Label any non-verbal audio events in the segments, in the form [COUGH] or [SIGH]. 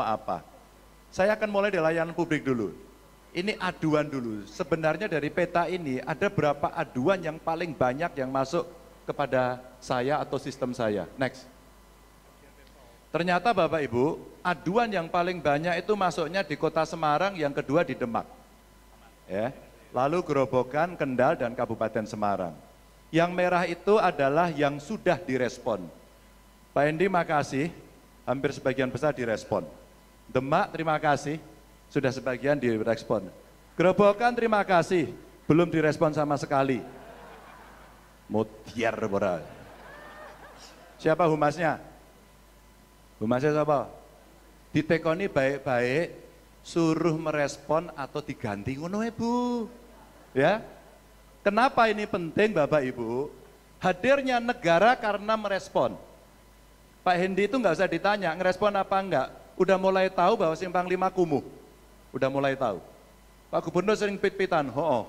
apa. Saya akan mulai dari layanan publik dulu. Ini aduan dulu. Sebenarnya dari peta ini ada berapa aduan yang paling banyak yang masuk kepada saya atau sistem saya. Next. Ternyata Bapak Ibu, aduan yang paling banyak itu masuknya di kota Semarang, yang kedua di Demak. Ya. Lalu Gerobokan, Kendal, dan Kabupaten Semarang. Yang merah itu adalah yang sudah direspon. Pak Endi, makasih. Hampir sebagian besar direspon. Demak terima kasih, sudah sebagian direspon. Gerobokan terima kasih, belum direspon sama sekali. Mutiar boral. Siapa humasnya? Humasnya siapa? Ditekoni baik-baik, suruh merespon atau diganti ngono ibu. Eh, ya, Kenapa ini penting Bapak Ibu? Hadirnya negara karena merespon. Pak Hendi itu nggak usah ditanya, ngerespon apa enggak udah mulai tahu bahwa simpang lima kumuh. Udah mulai tahu. Pak Gubernur sering pit-pitan, ho, -oh.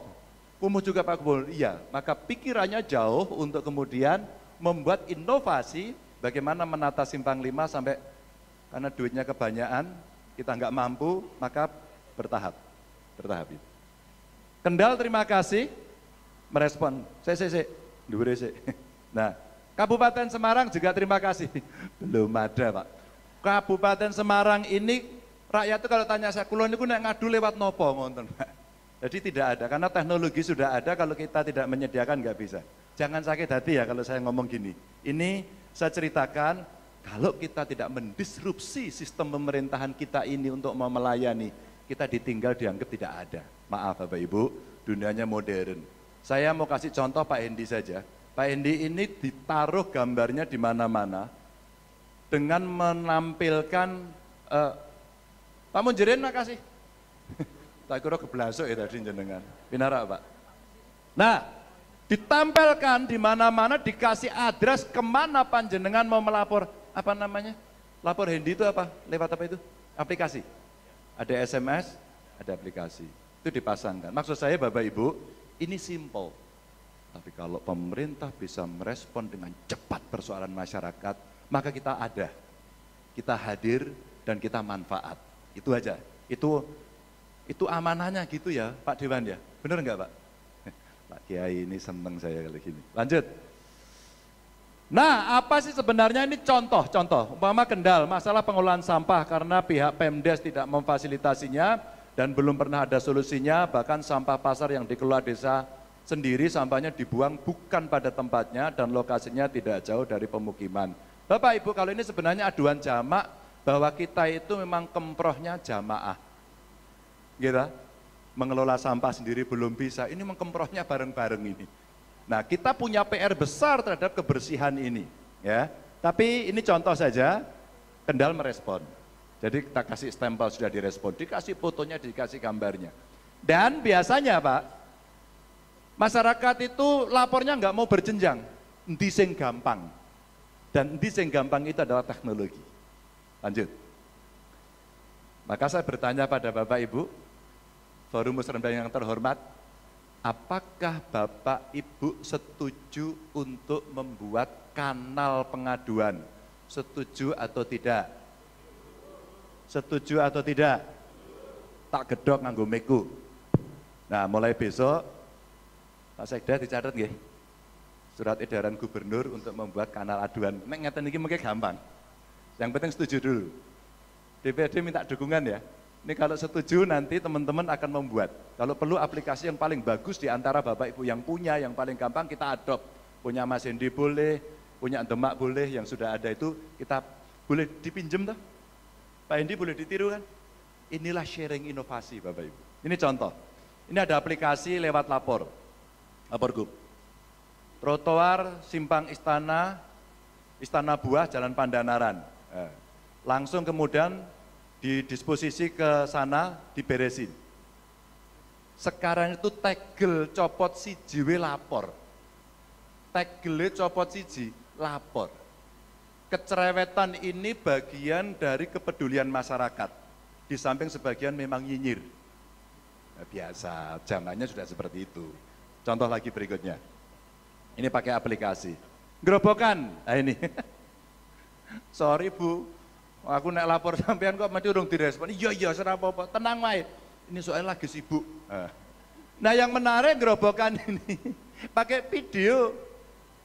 kumuh juga Pak Gubernur, iya. Maka pikirannya jauh untuk kemudian membuat inovasi bagaimana menata simpang lima sampai karena duitnya kebanyakan, kita nggak mampu, maka bertahap. Bertahap itu. Kendal terima kasih merespon. Saya, saya, saya. Nah, Kabupaten Semarang juga terima kasih. [LAUGHS] Belum ada, Pak. Kabupaten Semarang ini rakyat itu kalau tanya saya kulon itu ngadu lewat nopo ngonten Pak. [LAUGHS] Jadi tidak ada karena teknologi sudah ada kalau kita tidak menyediakan nggak bisa. Jangan sakit hati ya kalau saya ngomong gini. Ini saya ceritakan kalau kita tidak mendisrupsi sistem pemerintahan kita ini untuk mau melayani, kita ditinggal dianggap tidak ada. Maaf Bapak Ibu, dunianya modern. Saya mau kasih contoh Pak Hendi saja. Pak Hendi ini ditaruh gambarnya di mana-mana, dengan menampilkan uh, Pak Munjirin makasih. [LAUGHS] tak kira kebelasuk ya tadi jenengan. Pinara Pak. Nah, ditampilkan di mana-mana dikasih address kemana panjenengan mau melapor. Apa namanya? Lapor Hendi itu apa? Lewat apa itu? Aplikasi. Ada SMS, ada aplikasi. Itu dipasangkan. Maksud saya Bapak Ibu, ini simple. Tapi kalau pemerintah bisa merespon dengan cepat persoalan masyarakat, maka kita ada. Kita hadir dan kita manfaat. Itu aja. Itu itu amanahnya gitu ya Pak Dewan ya. Benar enggak Pak? [LAUGHS] Pak Kiai ini seneng saya kali gini. Lanjut. Nah, apa sih sebenarnya ini contoh-contoh? Umpama kendal, masalah pengolahan sampah karena pihak Pemdes tidak memfasilitasinya dan belum pernah ada solusinya, bahkan sampah pasar yang dikelola desa sendiri sampahnya dibuang bukan pada tempatnya dan lokasinya tidak jauh dari pemukiman. Bapak Ibu, kalau ini sebenarnya aduan jamak bahwa kita itu memang kemprohnya jamaah. Gitu. Ya? Mengelola sampah sendiri belum bisa. Ini mengkemprohnya bareng-bareng ini. Nah, kita punya PR besar terhadap kebersihan ini, ya. Tapi ini contoh saja Kendal merespon. Jadi kita kasih stempel sudah direspon, dikasih fotonya, dikasih gambarnya. Dan biasanya, Pak, masyarakat itu lapornya nggak mau berjenjang, dising gampang. Dan di yang gampang itu adalah teknologi. Lanjut. Maka saya bertanya pada Bapak Ibu, Forum Musrembah yang terhormat, apakah Bapak Ibu setuju untuk membuat kanal pengaduan? Setuju atau tidak? Setuju atau tidak? Tak gedok nganggo meku. Nah, mulai besok Pak Sekda dicatat nggih surat edaran gubernur untuk membuat kanal aduan. Nek ngeten iki mungkin gampang. Yang penting setuju dulu. DPRD minta dukungan ya. Ini kalau setuju nanti teman-teman akan membuat. Kalau perlu aplikasi yang paling bagus di antara Bapak Ibu yang punya, yang paling gampang kita adopt. Punya Mas Hendi boleh, punya Demak boleh, yang sudah ada itu kita boleh dipinjem tuh. Pak Hendi boleh ditiru kan? Inilah sharing inovasi Bapak Ibu. Ini contoh. Ini ada aplikasi lewat lapor. Lapor Group trotoar simpang istana, istana buah Jalan Pandanaran. Eh, langsung kemudian didisposisi ke sana diberesin. Sekarang itu tegel copot siji we lapor. tegel copot siji lapor. Kecerewetan ini bagian dari kepedulian masyarakat. Di samping sebagian memang nyinyir. Nah, biasa, zamannya sudah seperti itu. Contoh lagi berikutnya. Ini pakai aplikasi. Gerobokan. Nah ini. [LAUGHS] Sorry Bu, aku nak lapor [LAUGHS] sampean kok mesti urung direspon. Iya iya serabu apa-apa. Tenang wae. Ini soalnya lagi sibuk. Ah. Nah yang menarik gerobokan [LAUGHS] ini pakai video.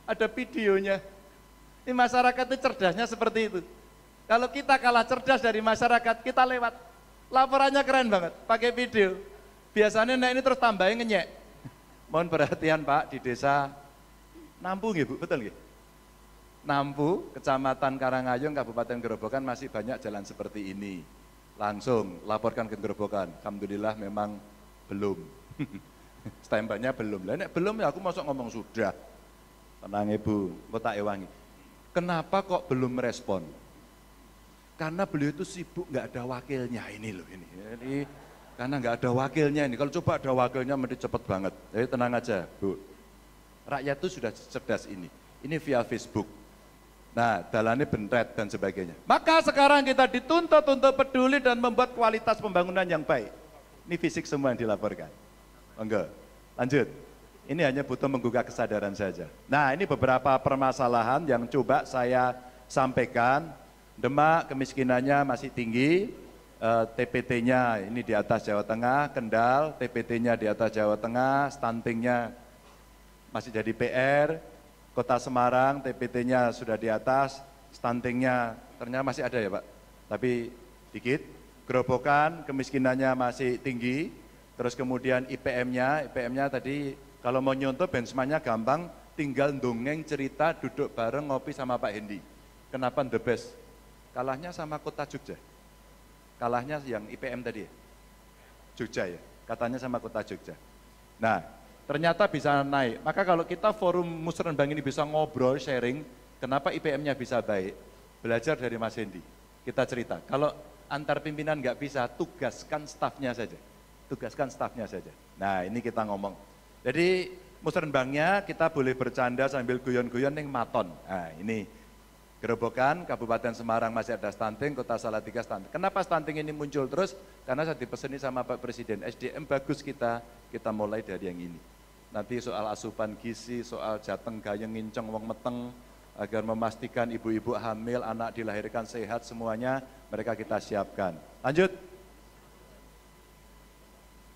Ada videonya. Ini masyarakat itu cerdasnya seperti itu. Kalau kita kalah cerdas dari masyarakat, kita lewat. Laporannya keren banget, pakai video. Biasanya nah ini terus tambahin ngenyek. Mohon perhatian Pak, di desa Nampu nggih Bu, betul nggih? Nampu, Kecamatan Karangayung, Kabupaten Gerobokan masih banyak jalan seperti ini. Langsung laporkan ke Gerobokan. Alhamdulillah memang belum. [LAUGHS] Stempelnya belum. Lah nek belum ya aku masuk ngomong sudah. Tenang Ibu, kota ewangi. Kenapa kok belum merespon? Karena beliau itu sibuk nggak ada wakilnya ini loh ini. Ini karena nggak ada wakilnya ini. Kalau coba ada wakilnya mesti cepet banget. Jadi tenang aja, Bu. Rakyat itu sudah cerdas ini. Ini via Facebook. Nah, dalannya bentret dan sebagainya. Maka sekarang kita dituntut untuk peduli dan membuat kualitas pembangunan yang baik. Ini fisik semua yang dilaporkan. Enggak. Lanjut. Ini hanya butuh menggugah kesadaran saja. Nah, ini beberapa permasalahan yang coba saya sampaikan. Demak kemiskinannya masih tinggi, eh, TPT-nya ini di atas Jawa Tengah, Kendal, TPT-nya di atas Jawa Tengah, stuntingnya masih jadi PR. Kota Semarang TPT-nya sudah di atas, stuntingnya ternyata masih ada ya Pak, tapi dikit. Gerobokan kemiskinannya masih tinggi, terus kemudian IPM-nya, IPM-nya tadi kalau mau nyontoh benchmarknya gampang, tinggal dongeng cerita duduk bareng ngopi sama Pak Hendi. Kenapa the best? Kalahnya sama kota Jogja. Kalahnya yang IPM tadi ya? Jogja ya, katanya sama kota Jogja. Nah, ternyata bisa naik. Maka kalau kita forum Musrenbang ini bisa ngobrol, sharing, kenapa IPM-nya bisa baik, belajar dari Mas Hendi. Kita cerita, kalau antar pimpinan nggak bisa, tugaskan stafnya saja. Tugaskan stafnya saja. Nah ini kita ngomong. Jadi Musrenbangnya kita boleh bercanda sambil guyon-guyon yang maton. Nah ini Gerobokan, Kabupaten Semarang masih ada stunting, Kota Salatiga stunting. Kenapa stunting ini muncul terus? Karena saya dipeseni sama Pak Presiden, SDM bagus kita, kita mulai dari yang ini. Nanti soal asupan gizi, soal jateng gayeng nginceng wong meteng, agar memastikan ibu-ibu hamil, anak dilahirkan sehat semuanya mereka kita siapkan. Lanjut.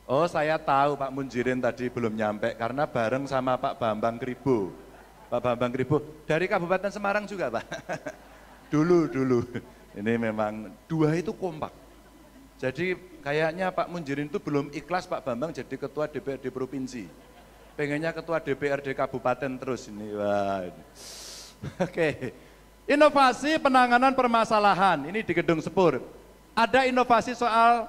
Oh saya tahu Pak Munjirin tadi belum nyampe karena bareng sama Pak Bambang Kribo. Pak Bambang Kribo dari Kabupaten Semarang juga Pak. [LAUGHS] dulu, dulu. Ini memang dua itu kompak. Jadi kayaknya Pak Munjirin itu belum ikhlas Pak Bambang jadi ketua DPRD Provinsi pengennya ketua DPRD kabupaten terus ini. Wah. [LAUGHS] Oke. Inovasi penanganan permasalahan ini di gedung Sepur. Ada inovasi soal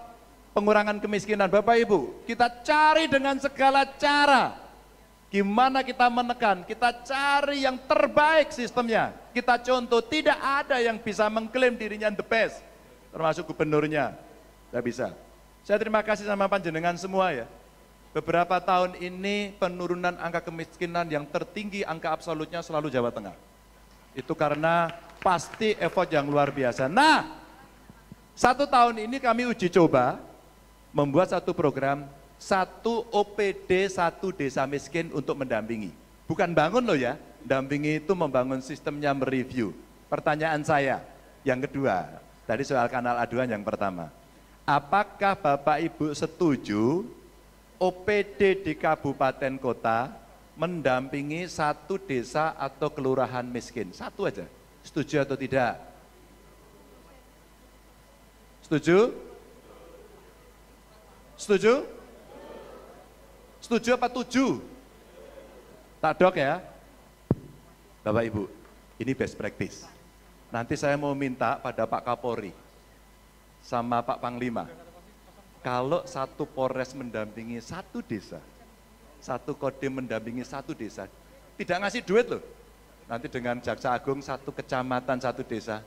pengurangan kemiskinan. Bapak Ibu, kita cari dengan segala cara gimana kita menekan, kita cari yang terbaik sistemnya. Kita contoh, tidak ada yang bisa mengklaim dirinya the best, termasuk gubernurnya. Tidak bisa. Saya terima kasih sama panjenengan semua ya. Beberapa tahun ini penurunan angka kemiskinan yang tertinggi angka absolutnya selalu Jawa Tengah. Itu karena pasti effort yang luar biasa. Nah, satu tahun ini kami uji coba membuat satu program satu OPD satu desa miskin untuk mendampingi. Bukan bangun loh ya, dampingi itu membangun sistemnya mereview. Pertanyaan saya yang kedua, tadi soal kanal aduan yang pertama. Apakah Bapak Ibu setuju OPD di kabupaten kota mendampingi satu desa atau kelurahan miskin. Satu aja. Setuju atau tidak? Setuju? Setuju? Setuju apa tujuh? Tak dok ya? Bapak Ibu, ini best practice. Nanti saya mau minta pada Pak Kapolri sama Pak Panglima kalau satu Polres mendampingi satu desa, satu kodim mendampingi satu desa, tidak ngasih duit loh. Nanti dengan Jaksa Agung satu kecamatan satu desa,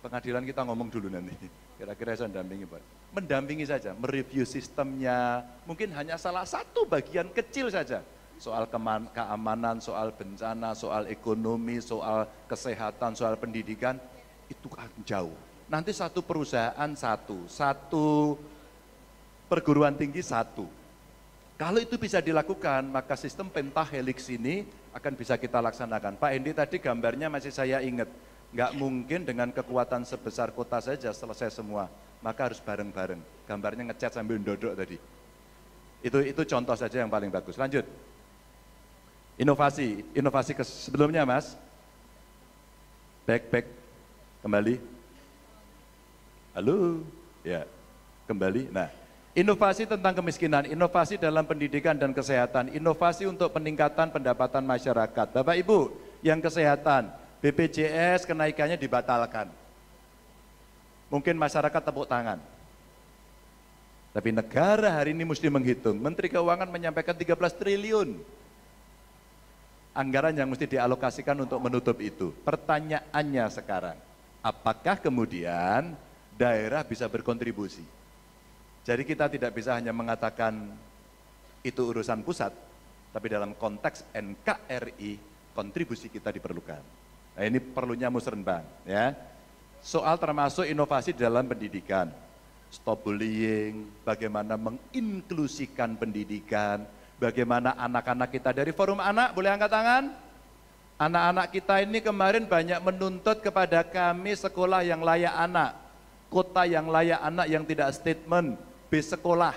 pengadilan kita ngomong dulu nanti. [LAUGHS] Kira-kira saya mendampingi Pak. Mendampingi saja, mereview sistemnya, mungkin hanya salah satu bagian kecil saja. Soal keman, keamanan, soal bencana, soal ekonomi, soal kesehatan, soal pendidikan, itu kan jauh. Nanti satu perusahaan satu, satu perguruan tinggi satu. Kalau itu bisa dilakukan, maka sistem pentahelix ini akan bisa kita laksanakan. Pak Hendi tadi gambarnya masih saya ingat, nggak mungkin dengan kekuatan sebesar kota saja selesai semua, maka harus bareng-bareng. Gambarnya ngecat sambil dodok tadi. Itu itu contoh saja yang paling bagus. Lanjut. Inovasi, inovasi ke sebelumnya mas. Back, back, kembali. Halo, ya, kembali. Nah, Inovasi tentang kemiskinan, inovasi dalam pendidikan dan kesehatan, inovasi untuk peningkatan pendapatan masyarakat. Bapak Ibu, yang kesehatan, BPJS kenaikannya dibatalkan. Mungkin masyarakat tepuk tangan. Tapi negara hari ini mesti menghitung. Menteri Keuangan menyampaikan 13 triliun anggaran yang mesti dialokasikan untuk menutup itu. Pertanyaannya sekarang, apakah kemudian daerah bisa berkontribusi? Jadi kita tidak bisa hanya mengatakan itu urusan pusat, tapi dalam konteks NKRI kontribusi kita diperlukan. Nah, ini perlunya musrenbang ya. Soal termasuk inovasi dalam pendidikan, stop bullying, bagaimana menginklusikan pendidikan, bagaimana anak-anak kita dari forum anak, boleh angkat tangan? Anak-anak kita ini kemarin banyak menuntut kepada kami sekolah yang layak anak, kota yang layak anak yang tidak statement, bis sekolah.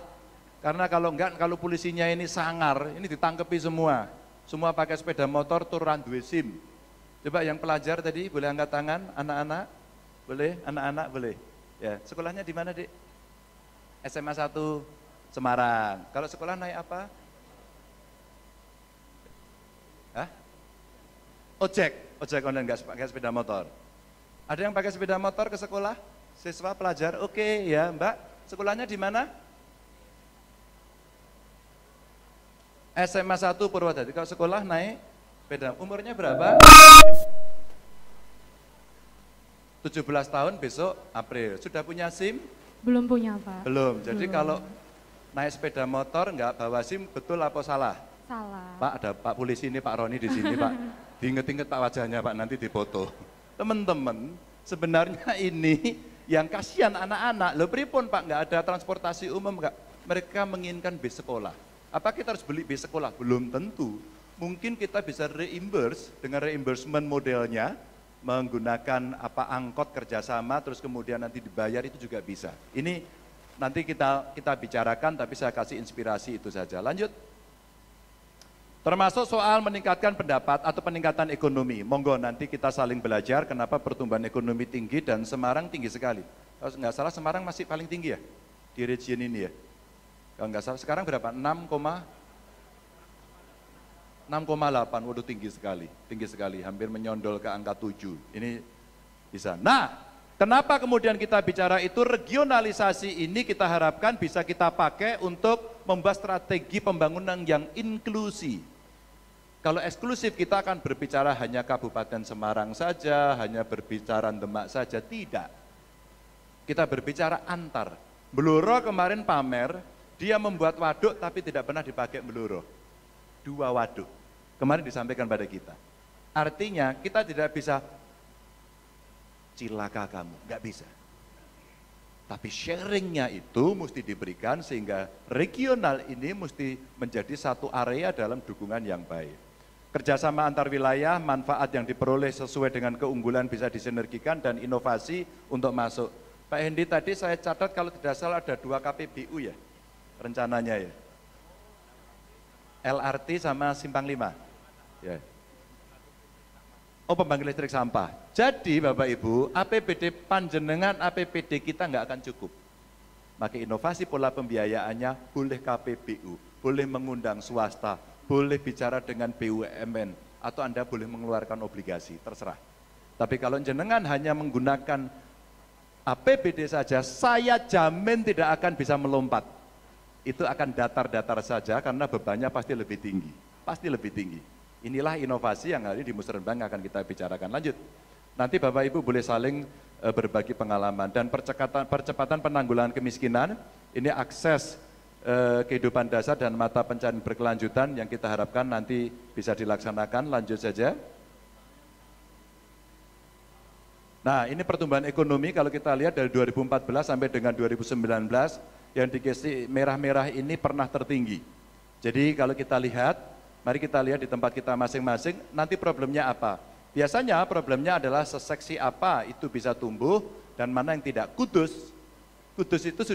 Karena kalau enggak, kalau polisinya ini sangar, ini ditangkepi semua. Semua pakai sepeda motor, turan dua SIM. Coba yang pelajar tadi, boleh angkat tangan, anak-anak? Boleh, anak-anak boleh. Ya, sekolahnya di mana, Dik? SMA 1 Semarang. Kalau sekolah naik apa? Hah? Ojek, ojek online enggak pakai sepeda motor. Ada yang pakai sepeda motor ke sekolah? Siswa, pelajar, oke okay, ya Mbak, Sekolahnya di mana? SMA 1 Purwodadi. Kalau sekolah naik beda. Umurnya berapa? 17 tahun besok April. Sudah punya SIM? Belum punya, Pak. Belum. Jadi Belum. kalau naik sepeda motor nggak bawa SIM betul apa salah? Salah. Pak ada Pak polisi ini, Pak Roni di sini, Pak. [LAUGHS] Diinget-inget Pak wajahnya, Pak, nanti dipoto. Teman-teman, sebenarnya ini yang kasihan anak-anak, lo pun Pak nggak ada transportasi umum nggak? Mereka menginginkan bis sekolah. Apa kita harus beli bis sekolah? Belum tentu. Mungkin kita bisa reimburse dengan reimbursement modelnya menggunakan apa angkot kerjasama terus kemudian nanti dibayar itu juga bisa. Ini nanti kita kita bicarakan tapi saya kasih inspirasi itu saja. Lanjut. Termasuk soal meningkatkan pendapat atau peningkatan ekonomi. Monggo nanti kita saling belajar kenapa pertumbuhan ekonomi tinggi dan Semarang tinggi sekali. Kalau nggak salah Semarang masih paling tinggi ya di region ini ya. Kalau nggak salah sekarang berapa? 6, 6,8. Waduh tinggi sekali, tinggi sekali. Hampir menyondol ke angka 7. Ini bisa. Nah, kenapa kemudian kita bicara itu regionalisasi ini kita harapkan bisa kita pakai untuk membuat strategi pembangunan yang inklusi kalau eksklusif kita akan berbicara hanya Kabupaten Semarang saja, hanya berbicara Demak saja, tidak. Kita berbicara antar. Beluro kemarin pamer, dia membuat waduk tapi tidak pernah dipakai Beluro. Dua waduk. Kemarin disampaikan pada kita. Artinya kita tidak bisa cilaka kamu, nggak bisa. Tapi sharingnya itu mesti diberikan sehingga regional ini mesti menjadi satu area dalam dukungan yang baik kerjasama antar wilayah, manfaat yang diperoleh sesuai dengan keunggulan bisa disinergikan dan inovasi untuk masuk. Pak Hendi tadi saya catat kalau tidak salah ada dua KPBU ya rencananya ya. LRT sama Simpang 5. Ya. Oh pembangkit listrik sampah. Jadi Bapak Ibu, APBD panjenengan APBD kita nggak akan cukup. Maka inovasi pola pembiayaannya boleh KPBU, boleh mengundang swasta, boleh bicara dengan BUMN atau Anda boleh mengeluarkan obligasi, terserah. Tapi kalau jenengan hanya menggunakan APBD saja, saya jamin tidak akan bisa melompat. Itu akan datar-datar saja karena bebannya pasti lebih tinggi. Pasti lebih tinggi. Inilah inovasi yang hari di Musrenbang akan kita bicarakan. Lanjut. Nanti Bapak Ibu boleh saling eh, berbagi pengalaman dan percepatan, percepatan penanggulangan kemiskinan ini akses Eh, kehidupan dasar dan mata pencarian berkelanjutan yang kita harapkan nanti bisa dilaksanakan. Lanjut saja. Nah, ini pertumbuhan ekonomi kalau kita lihat dari 2014 sampai dengan 2019 yang dikasih merah-merah ini pernah tertinggi. Jadi kalau kita lihat, mari kita lihat di tempat kita masing-masing, nanti problemnya apa? Biasanya problemnya adalah seseksi apa itu bisa tumbuh dan mana yang tidak. Kudus, Kudus itu